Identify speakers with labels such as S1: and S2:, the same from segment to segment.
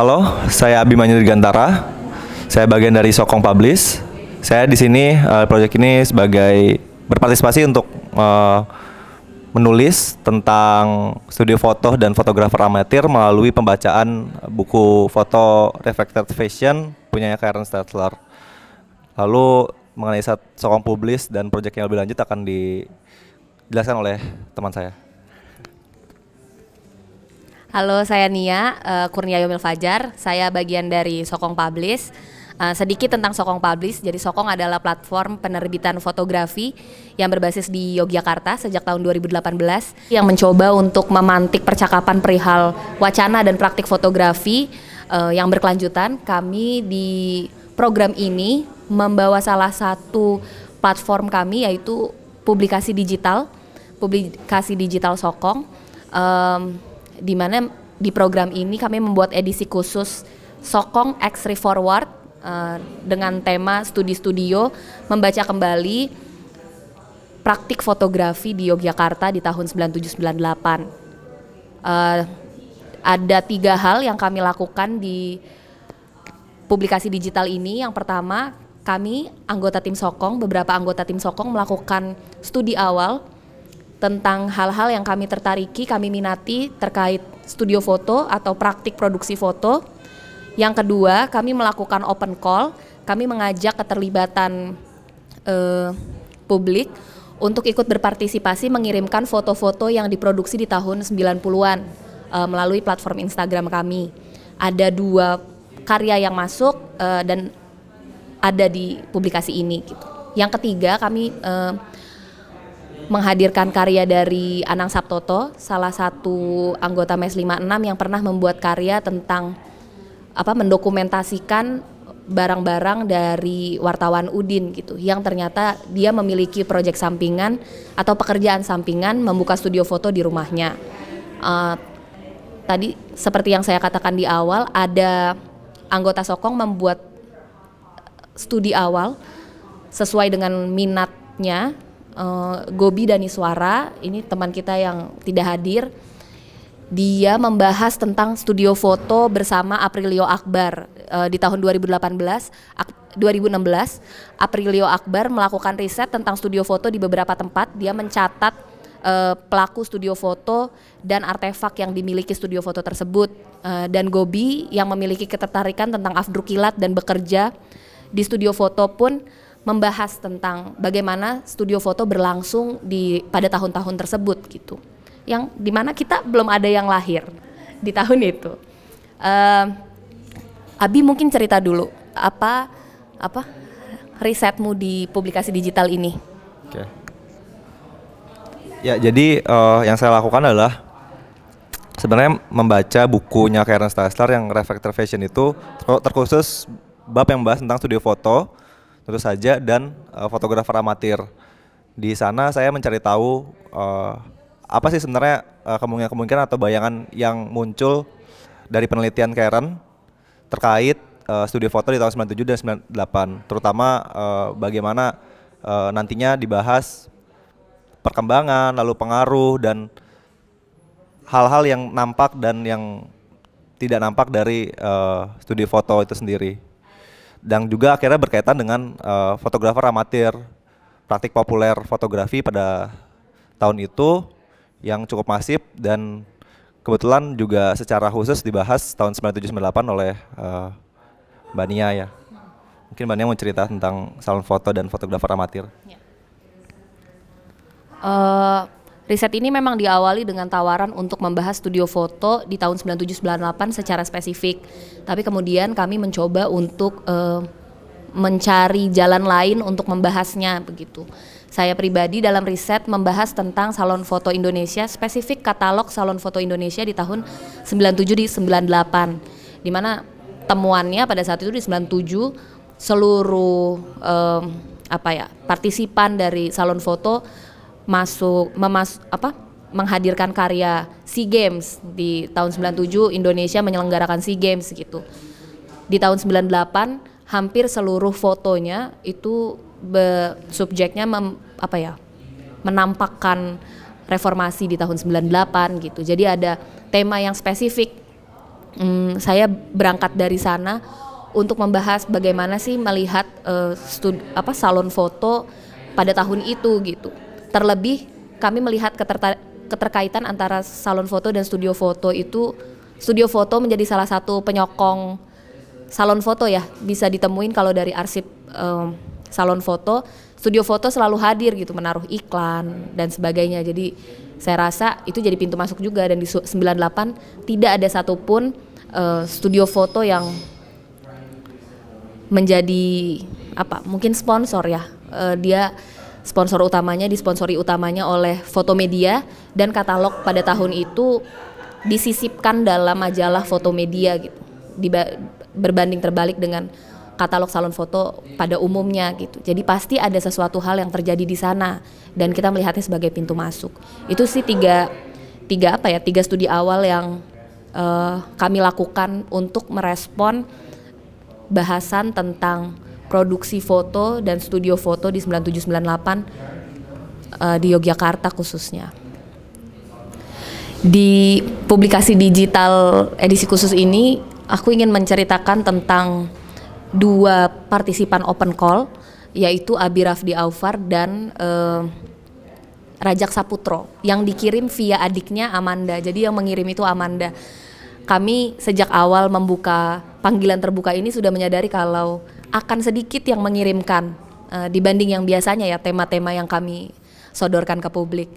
S1: Halo, saya Abimanyu Dirgantara. Saya bagian dari Sokong Publish. Saya di sini uh, eh, proyek ini sebagai berpartisipasi untuk uh, menulis tentang studio foto dan fotografer amatir melalui pembacaan buku foto Reflected Fashion punya Karen Stadler. Lalu mengenai Sokong Publish dan proyek yang lebih lanjut akan dijelaskan oleh teman saya.
S2: Halo, saya Nia uh, Kurnia Yomil Fajar. Saya bagian dari Sokong Publish. Uh, sedikit tentang Sokong Publish. Jadi Sokong adalah platform penerbitan fotografi yang berbasis di Yogyakarta sejak tahun 2018 yang mencoba untuk memantik percakapan perihal wacana dan praktik fotografi uh, yang berkelanjutan. Kami di program ini membawa salah satu platform kami yaitu publikasi digital, publikasi digital Sokong. Um, di mana di program ini kami membuat edisi khusus Sokong X Reforward uh, dengan tema studi studio membaca kembali praktik fotografi di Yogyakarta di tahun 9798. Uh, eh, ada tiga hal yang kami lakukan di publikasi digital ini. Yang pertama, kami anggota tim Sokong, beberapa anggota tim Sokong melakukan studi awal tentang hal-hal yang kami tertariki, kami minati terkait studio foto atau praktik produksi foto. Yang kedua, kami melakukan open call, kami mengajak keterlibatan eh, publik untuk ikut berpartisipasi mengirimkan foto-foto yang diproduksi di tahun 90-an eh, melalui platform Instagram kami. Ada dua karya yang masuk eh, dan ada di publikasi ini gitu. Yang ketiga, kami eh, menghadirkan karya dari Anang Saptoto, salah satu anggota MES 56 yang pernah membuat karya tentang apa mendokumentasikan barang-barang dari wartawan Udin gitu yang ternyata dia memiliki proyek sampingan atau pekerjaan sampingan membuka studio foto di rumahnya uh, tadi seperti yang saya katakan di awal ada anggota Sokong membuat studi awal sesuai dengan minatnya uh, Gobi Suara ini teman kita yang tidak hadir dia membahas tentang studio foto bersama Aprilio Akbar uh, di tahun 2018 2016 Aprilio Akbar melakukan riset tentang studio foto di beberapa tempat dia mencatat uh, pelaku studio foto dan artefak yang dimiliki studio foto tersebut uh, dan Gobi yang memiliki ketertarikan tentang afdrukilat dan bekerja di studio foto pun membahas tentang bagaimana studio foto berlangsung di pada tahun-tahun tersebut gitu. Yang dimana kita belum ada yang lahir di tahun itu. Uh, Abi mungkin cerita dulu apa apa risetmu di publikasi digital ini.
S1: Ya jadi uh, yang saya lakukan adalah sebenarnya membaca bukunya Karen Stasler yang Reflector Fashion itu terkhusus bab yang membahas tentang studio foto tentu saja dan eh, fotografer amatir. Di sana saya mencari tahu uh, apa sih sebenarnya eh, kemungkinan-kemungkinan atau bayangan yang muncul dari penelitian Karen terkait uh, studi foto di tahun 97 dan 98, terutama uh, bagaimana uh, nantinya dibahas perkembangan, lalu pengaruh dan hal-hal yang nampak dan yang tidak nampak dari uh, studi foto itu sendiri dan juga akhirnya berkaitan dengan eh, fotografer amatir praktik populer fotografi pada tahun itu yang cukup masif dan kebetulan juga secara khusus dibahas tahun 9798 oleh uh, Mbak Nia ya. Mungkin Mbak Nia mau cerita tentang salon foto dan fotografer amatir.
S2: Uh, Riset ini memang diawali dengan tawaran untuk membahas studio foto di tahun 97-98 secara spesifik. Tapi kemudian kami mencoba untuk uh, mencari jalan lain untuk membahasnya begitu. Saya pribadi dalam riset membahas tentang salon foto Indonesia, spesifik katalog salon foto Indonesia di tahun 97 di 98. Di mana temuannya pada saat itu di 97 seluruh eh, apa ya, partisipan dari salon foto masuk memas apa menghadirkan karya SEA Games di tahun 97 Indonesia menyelenggarakan SEA Games gitu. Di tahun 98 hampir seluruh fotonya itu be, subjeknya mem, apa ya? menampakkan reformasi di tahun 98 gitu. Jadi ada tema yang spesifik. Hmm, saya berangkat dari sana untuk membahas bagaimana sih melihat uh, eh, studi, apa salon foto pada tahun itu gitu. Terlebih kami melihat keterkaitan antara salon foto dan studio foto itu studio foto menjadi salah satu penyokong salon foto ya bisa ditemuin kalau dari arsip um, salon foto studio foto selalu hadir gitu menaruh iklan dan sebagainya jadi saya rasa itu jadi pintu masuk juga dan di 98 tidak ada satupun uh, studio foto yang menjadi apa mungkin sponsor ya uh, dia sponsor utamanya disponsori utamanya oleh Fotomedia dan katalog pada tahun itu disisipkan dalam majalah Fotomedia gitu. Di berbanding terbalik dengan katalog salon foto pada umumnya gitu. Jadi pasti ada sesuatu hal yang terjadi di sana dan kita melihatnya sebagai pintu masuk. Itu sih tiga tiga apa ya tiga studi awal yang uh, kami lakukan untuk merespon bahasan tentang produksi foto dan studio foto di 9798 uh, eh, di Yogyakarta khususnya. Di publikasi digital edisi khusus ini aku ingin menceritakan tentang dua partisipan open call yaitu Abi Rafdi Aufar dan uh, Rajak Saputro yang dikirim via adiknya Amanda. Jadi yang mengirim itu Amanda. Kami sejak awal membuka panggilan terbuka ini sudah menyadari kalau akan sedikit yang mengirimkan uh, dibanding yang biasanya ya tema-tema yang kami sodorkan ke publik.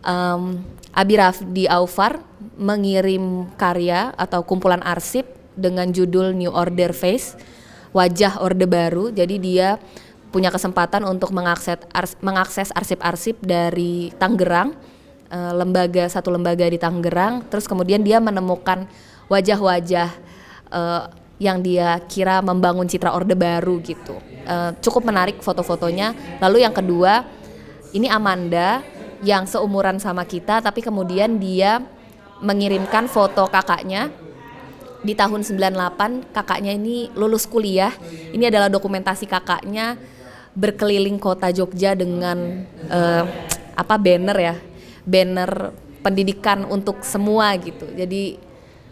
S2: Um, Abi di Aufar mengirim karya atau kumpulan arsip dengan judul New Order Face, wajah Orde Baru. Jadi dia punya kesempatan untuk mengakses arsip-arsip dari Tangerang, eh, lembaga satu lembaga di Tangerang. Terus kemudian dia menemukan wajah-wajah eh, yang dia kira membangun citra orde baru gitu. Uh, cukup menarik foto-fotonya. Lalu yang kedua, ini Amanda yang seumuran sama kita tapi kemudian dia mengirimkan foto kakaknya di tahun 98 kakaknya ini lulus kuliah. Ini adalah dokumentasi kakaknya berkeliling kota Jogja dengan uh, apa banner ya. Banner pendidikan untuk semua gitu. Jadi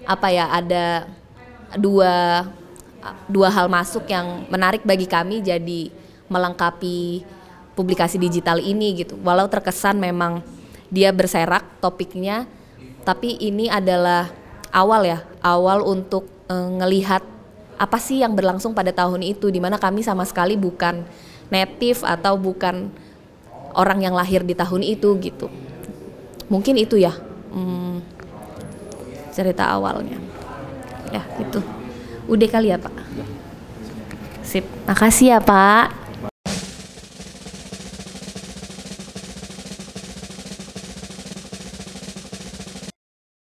S2: apa ya ada dua dua hal masuk yang menarik bagi kami jadi melengkapi publikasi digital ini gitu. Walau terkesan memang dia berserak topiknya, tapi ini adalah awal ya, awal untuk e, ngelihat apa sih yang berlangsung pada tahun itu di mana kami sama sekali bukan native atau bukan orang yang lahir di tahun itu gitu. Mungkin itu ya hmm, cerita awalnya ya gitu. Udah kali ya Pak. Sip. Makasih ya Pak.